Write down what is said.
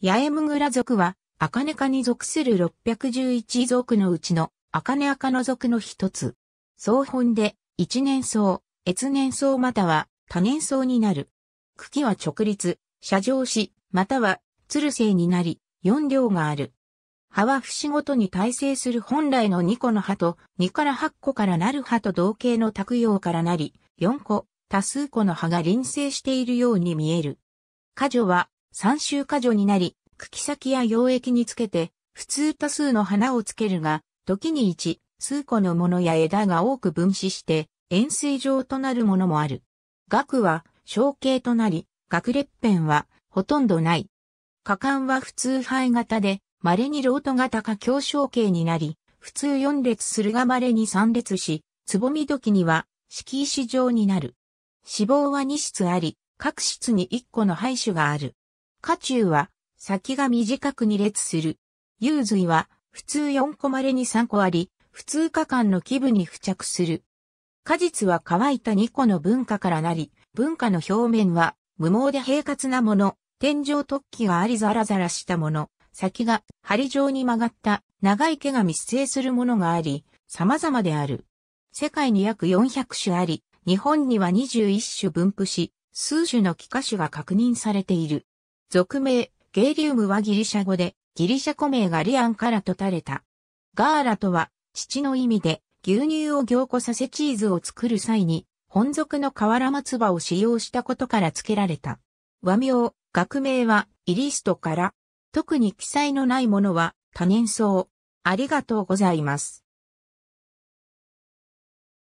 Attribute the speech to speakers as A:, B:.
A: 八重むぐら族は、赤根科に属する611族のうちの赤根赤の族の一つ。総本で、一年草、越年草または多年草になる。茎は直立、斜上し、または、鶴生になり、4両がある。葉は節ごとに耐性する本来の2個の葉と、2から8個からなる葉と同型の卓葉からなり、4個、多数個の葉が輪生しているように見える。果女は、三周過剰になり、茎先や溶液につけて、普通多数の花をつけるが、時に一、数個のものや枝が多く分子して、円錐状となるものもある。額は、小径となり、額裂片は、ほとんどない。果敢は普通肺型で、稀にロート型か強小径になり、普通4列するが稀に3列し、つぼみ時には、敷石状になる。脂肪は2室あり、各室に1個の肺種がある。花中は、先が短く2列する。幽髄は、普通4個まれに3個あり、普通科間の基部に付着する。果実は乾いた2個の文化からなり、文化の表面は、無毛で平滑なもの、天井突起がありザラザラしたもの、先が針状に曲がった長い毛が密生するものがあり、様々である。世界に約400種あり、日本には21種分布し、数種の幾何種が確認されている。俗名、ゲイリウムはギリシャ語で、ギリシャ古名ガリアンから取たれた。ガーラとは、父の意味で、牛乳を凝固させチーズを作る際に、本族の瓦松葉を使用したことから付けられた。和名、学名は、イリストから、特に記載のないものは、多年草。ありがとうご
B: ざいます。